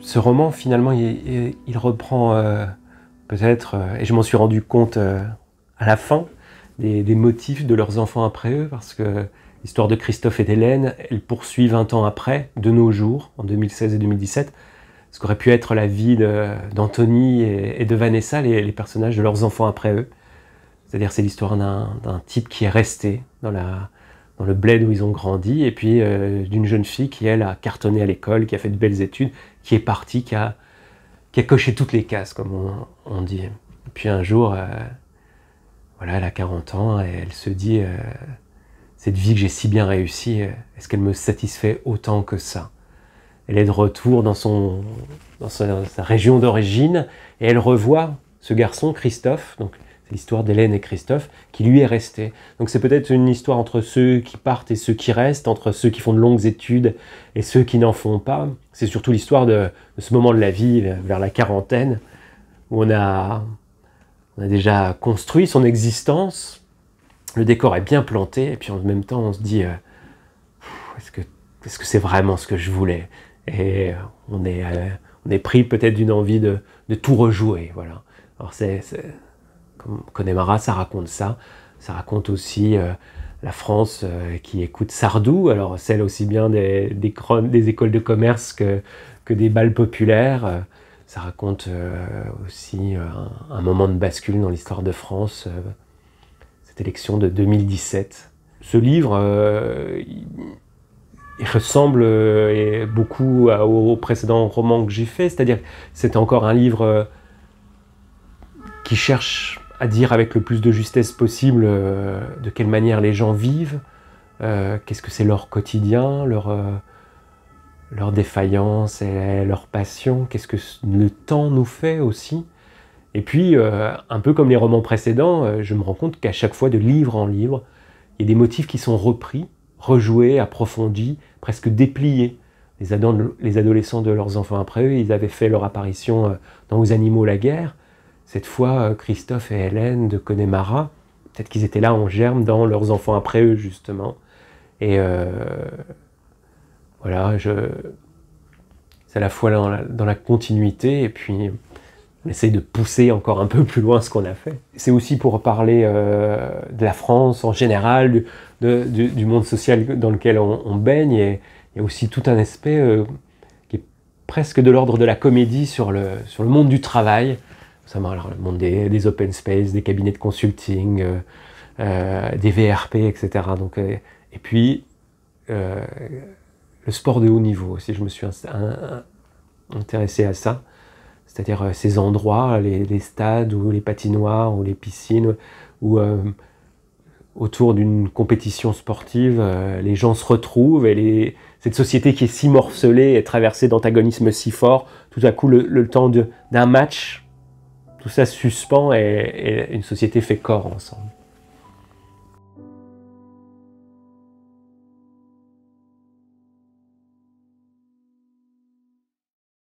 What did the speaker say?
ce roman, finalement, il, reprend euh, peut-être, euh, et je m'en suis rendu compte euh, à la fin, des, motifs de leurs enfants après eux, parce que l'histoire de Christophe et d'Hélène, elle poursuit 20 ans après, de nos jours, en 2016 et 2017, ce qu'aurait pu être la vie d'Anthony et, de Vanessa, les, personnages de leurs enfants après eux. C'est-à-dire, c'est l'histoire d'un type qui est resté dans la, dans le bled où ils ont grandi, et puis euh, d'une jeune fille qui, elle, a cartonné à l'école, qui a fait de belles études, qui est partie, qui a, coché toutes les cases, comme on, dit. Et puis un jour, euh, voilà, elle a 40 ans, et elle se dit, euh, cette vie que j'ai si bien réussie, est-ce qu'elle me satisfait autant que ça Elle est de retour dans, son, sa, région d'origine, et elle revoit ce garçon, Christophe, donc l'histoire d'Hélène et Christophe qui lui est restée. Donc c'est peut-être une histoire entre ceux qui partent et ceux qui restent, entre ceux qui font de longues études et ceux qui n'en font pas. C'est surtout l'histoire de, ce moment de la vie vers la quarantaine où on a, a déjà construit son existence, le décor est bien planté et puis en même temps on se dit euh, est-ce que est-ce que c'est vraiment ce que je voulais Et on est, euh, on est pris peut-être d'une envie de, de tout rejouer. Voilà. Alors c'est, Connemara, ça raconte ça. Ça raconte aussi euh, la France euh, qui écoute Sardou, alors celle aussi bien des, écoles de commerce que, des balles populaires. Euh, ça raconte aussi un, moment de bascule dans l'histoire de France, cette élection de 2017. Ce livre, il, ressemble beaucoup au précédent roman que j'ai fait, c'est-à-dire que c'est encore un livre qui cherche à dire avec le plus de justesse possible euh, de quelle manière les gens vivent, euh, qu'est-ce que c'est leur quotidien, leur, euh, leur défaillance et leur passion, qu'est-ce que le temps nous fait aussi. Et puis, un peu comme les romans précédents, je me rends compte qu'à chaque fois, de livre en livre, il y a des motifs qui sont repris, rejoués, approfondis, presque dépliés. Les, les adolescents de leurs enfants après eux, ils avaient fait leur apparition dans Aux animaux la guerre, cette fois euh, Christophe et Hélène de Connemara. Peut-être qu'ils étaient là en germe dans leurs enfants après eux, justement. Et euh, voilà, c'est à la fois dans la, continuité et puis on essaye de pousser encore un peu plus loin ce qu'on a fait. C'est aussi pour parler euh, de la France en général, du, monde social dans lequel on, baigne et il y a aussi tout un aspect qui est presque de l'ordre de la comédie sur le monde du travail ça marche, alors, le monde des, des, open space, des cabinets de consulting, euh, euh, des VRP, etc. Donc, euh, et, puis, le sport de haut niveau aussi, je me suis intéressé à ça, c'est-à-dire ces endroits, les, stades ou les patinoires ou les piscines, où autour d'une compétition sportive, les gens se retrouvent et les, cette société qui est si morcelée et traversée d'antagonismes si forts, tout à coup, le, le temps d'un match tout ça suspend et, et une société fait corps ensemble.